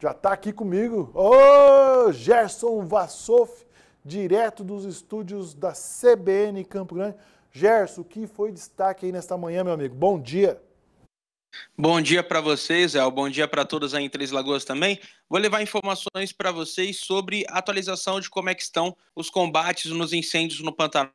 Já está aqui comigo, ô Gerson Vassoff, direto dos estúdios da CBN Campo Grande. Gerson, o que foi destaque aí nesta manhã, meu amigo? Bom dia. Bom dia para vocês, o Bom dia para todos aí em Três Lagoas também. Vou levar informações para vocês sobre a atualização de como é que estão os combates nos incêndios no Pantanal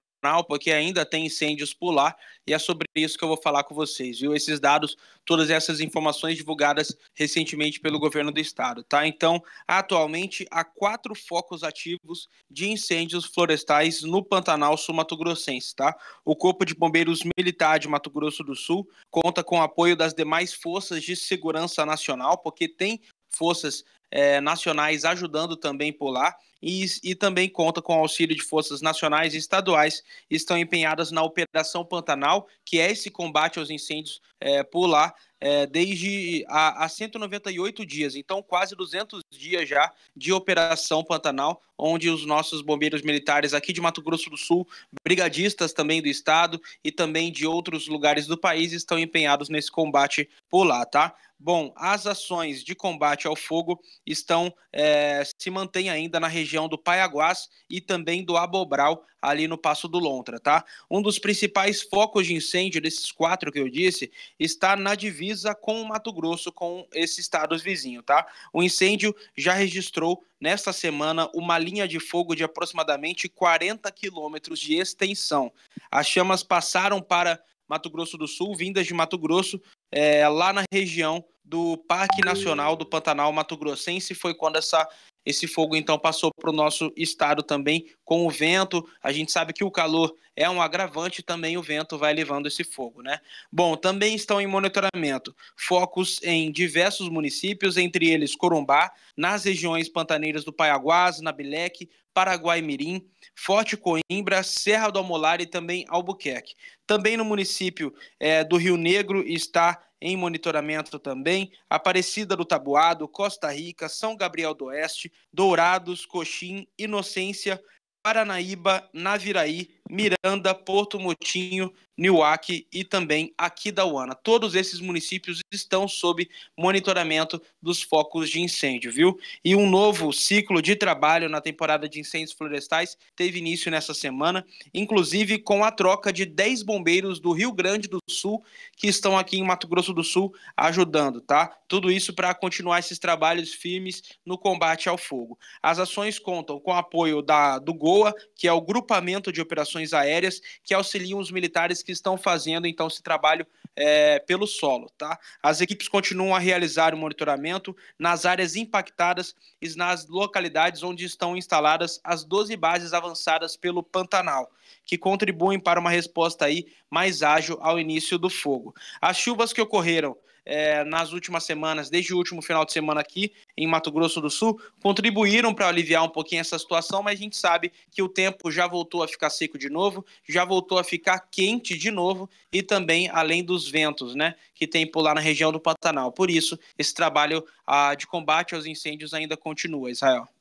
porque ainda tem incêndios por lá e é sobre isso que eu vou falar com vocês, viu? Esses dados, todas essas informações divulgadas recentemente pelo governo do estado, tá? Então, atualmente há quatro focos ativos de incêndios florestais no Pantanal sul-mato-grossense, tá? O Corpo de Bombeiros Militar de Mato Grosso do Sul conta com o apoio das demais forças de segurança nacional, porque tem forças é, nacionais ajudando também por lá e, e também conta com auxílio de forças nacionais e estaduais estão empenhadas na Operação Pantanal, que é esse combate aos incêndios é, por lá, é, desde há 198 dias, então quase 200 dias já de operação Pantanal, onde os nossos bombeiros militares aqui de Mato Grosso do Sul, brigadistas também do estado e também de outros lugares do país estão empenhados nesse combate por lá, tá? Bom, as ações de combate ao fogo estão é, se mantêm ainda na região do Paiaguás e também do Abobral, ali no Passo do Lontra, tá? Um dos principais focos de incêndio desses quatro que eu disse está na divisa com o Mato Grosso, com esse estado vizinho, tá? O incêndio já registrou nesta semana uma linha de fogo de aproximadamente 40 quilômetros de extensão. As chamas passaram para Mato Grosso do Sul, vindas de Mato Grosso, é, lá na região do Parque Nacional do Pantanal Mato Grossense. Foi quando essa esse fogo então passou para o nosso estado também com o vento. A gente sabe que o calor é um agravante, também o vento vai levando esse fogo, né? Bom, também estão em monitoramento focos em diversos municípios, entre eles Corumbá, nas regiões pantaneiras do Paiaguás, Nabileque, Paraguai Mirim, Forte Coimbra, Serra do Almolar e também Albuquerque. Também no município é, do Rio Negro está em monitoramento também Aparecida do Tabuado, Costa Rica, São Gabriel do Oeste, Dourados, Coxim, Inocência, Paranaíba, Naviraí, Miranda, Porto Motinho, Niuaque e também Aquidauana. Todos esses municípios estão sob monitoramento dos focos de incêndio, viu? E um novo ciclo de trabalho na temporada de incêndios florestais teve início nessa semana, inclusive com a troca de 10 bombeiros do Rio Grande do Sul que estão aqui em Mato Grosso do Sul ajudando, tá? Tudo isso para continuar esses trabalhos firmes no combate ao fogo. As ações contam com o apoio da do GOA, que é o Grupamento de Operações operações aéreas que auxiliam os militares que estão fazendo então esse trabalho é, pelo solo. Tá? As equipes continuam a realizar o monitoramento nas áreas impactadas e nas localidades onde estão instaladas as 12 bases avançadas pelo Pantanal, que contribuem para uma resposta aí mais ágil ao início do fogo. As chuvas que ocorreram é, nas últimas semanas, desde o último final de semana aqui em Mato Grosso do Sul, contribuíram para aliviar um pouquinho essa situação, mas a gente sabe que o tempo já voltou a ficar seco de novo, já voltou a ficar quente de novo e também além dos ventos, né, que tem por lá na região do Pantanal. Por isso, esse trabalho ah, de combate aos incêndios ainda continua, Israel.